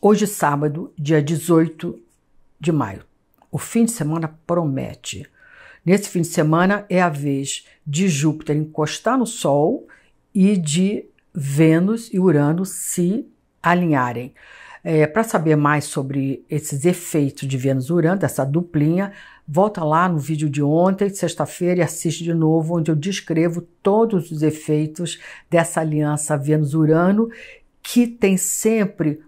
Hoje, sábado, dia 18 de maio. O fim de semana promete. Nesse fim de semana é a vez de Júpiter encostar no Sol e de Vênus e Urano se alinharem. É, Para saber mais sobre esses efeitos de Vênus e Urano, dessa duplinha, volta lá no vídeo de ontem, sexta-feira, e assiste de novo, onde eu descrevo todos os efeitos dessa aliança Vênus-Urano, que tem sempre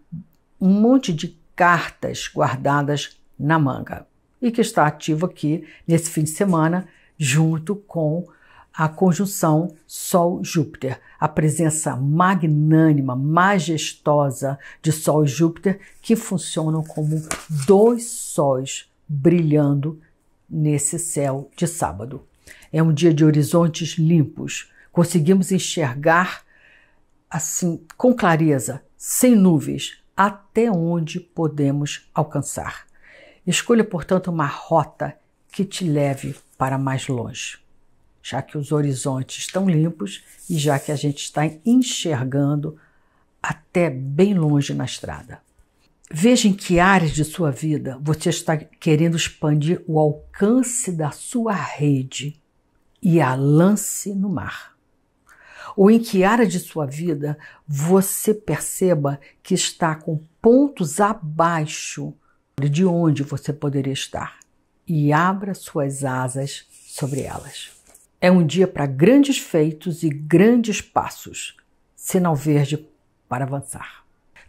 um monte de cartas guardadas na manga e que está ativo aqui nesse fim de semana, junto com a conjunção Sol-Júpiter, a presença magnânima, majestosa de Sol e Júpiter, que funcionam como dois sóis brilhando nesse céu de sábado. É um dia de horizontes limpos, conseguimos enxergar assim com clareza, sem nuvens, até onde podemos alcançar. Escolha, portanto, uma rota que te leve para mais longe, já que os horizontes estão limpos e já que a gente está enxergando até bem longe na estrada. Veja em que áreas de sua vida você está querendo expandir o alcance da sua rede e a lance no mar ou em que área de sua vida você perceba que está com pontos abaixo de onde você poderia estar e abra suas asas sobre elas. É um dia para grandes feitos e grandes passos. Sinal verde para avançar.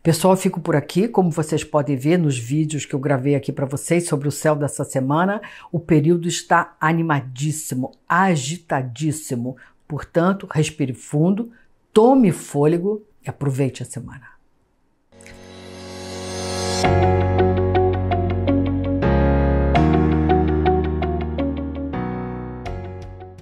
Pessoal, fico por aqui. Como vocês podem ver nos vídeos que eu gravei aqui para vocês sobre o céu dessa semana, o período está animadíssimo, agitadíssimo, Portanto, respire fundo, tome fôlego e aproveite a semana.